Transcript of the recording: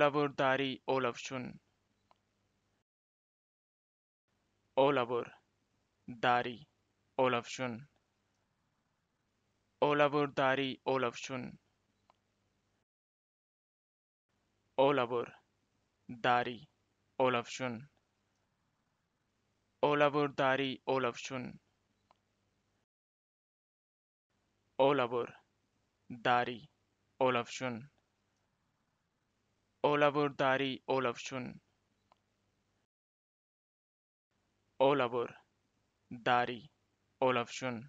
Olavur-Dari Olafshun. Olavur-Dari Olafshun. Olavur-Dari Olafshun. Olavur-Dari Olafshun. Olavur-Dari Olafshun. Olavur-Dari Olavsson. Olavur-Dari Olavsson. Olavur-Dari Olavsson.